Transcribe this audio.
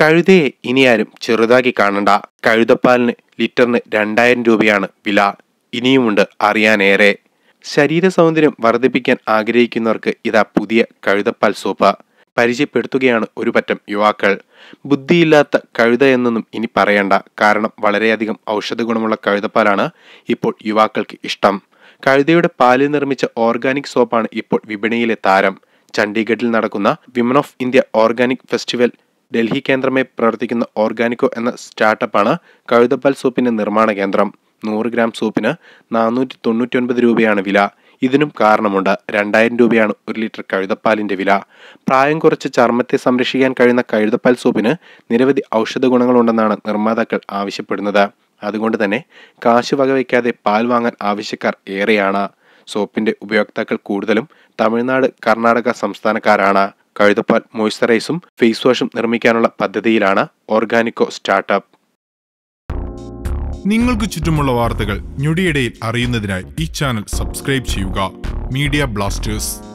കഴുതയെ ഇനിയാരും ചെറുതാക്കി കാണണ്ട കഴുതപ്പാലിന് ലിറ്ററിന് രണ്ടായിരം രൂപയാണ് വില ഇനിയുമുണ്ട് അറിയാനേറെ ശരീര സൗന്ദര്യം വർദ്ധിപ്പിക്കാൻ ആഗ്രഹിക്കുന്നവർക്ക് ഇതാ പുതിയ കഴുതപ്പാൽ സൂപ്പ് പരിചയപ്പെടുത്തുകയാണ് ഒരു പറ്റം യുവാക്കൾ ബുദ്ധിയില്ലാത്ത കഴുത എന്നൊന്നും ഇനി പറയണ്ട കാരണം വളരെയധികം ഔഷധ ഗുണമുള്ള കഴുതപ്പാലാണ് ഇപ്പോൾ യുവാക്കൾക്ക് ഇഷ്ടം കഴുതയുടെ പാലിൽ നിർമ്മിച്ച ഓർഗാനിക് സോപ്പാണ് ഇപ്പോൾ വിപണിയിലെ താരം ചണ്ഡീഗഡിൽ നടക്കുന്ന women of India organic festival Delhi കേന്ദ്രമായി പ്രവർത്തിക്കുന്ന ഓർഗാനിക്കോ എന്ന സ്റ്റാർട്ടപ്പാണ് കഴുതപ്പാൽ സൂപ്പിന്റെ നിർമ്മാണ കേന്ദ്രം നൂറ് ഗ്രാം സൂപ്പിന് നാനൂറ്റി തൊണ്ണൂറ്റി രൂപയാണ് വില ഇതിനും കാരണമുണ്ട് രണ്ടായിരം രൂപയാണ് ഒരു ലിറ്റർ കഴുതപ്പാലിന്റെ വില പ്രായം കുറച്ച് ചർമ്മത്തെ സംരക്ഷിക്കാൻ കഴിയുന്ന കഴുതപ്പാൽ സൂപ്പിന് നിരവധി ഔഷധ ഗുണങ്ങളുണ്ടെന്നാണ് നിർമ്മാതാക്കൾ ആവശ്യപ്പെടുന്നത് അതുകൊണ്ട് തന്നെ കാശ് വകവയ്ക്കാതെ പാൽ വാങ്ങാൻ ആവശ്യക്കാർ ഏറെയാണ് സോപ്പിന്റെ ഉപയോക്താക്കൾ കൂടുതലും തമിഴ്നാട് കർണാടക സംസ്ഥാനക്കാരാണ് കഴുതപ്പാൽ മോയ്സ്ചറൈസും ഫേസ് വാഷും നിർമ്മിക്കാനുള്ള പദ്ധതിയിലാണ് ഓർഗാനിക്കോ സ്റ്റാർട്ടപ്പ് നിങ്ങൾക്ക് ചുറ്റുമുള്ള വാർത്തകൾ ഞൊടിയിടയിൽ അറിയുന്നതിനായി ഈ ചാനൽ സബ്സ്ക്രൈബ് ചെയ്യുക മീഡിയ ബ്ലാസ്റ്റേഴ്സ്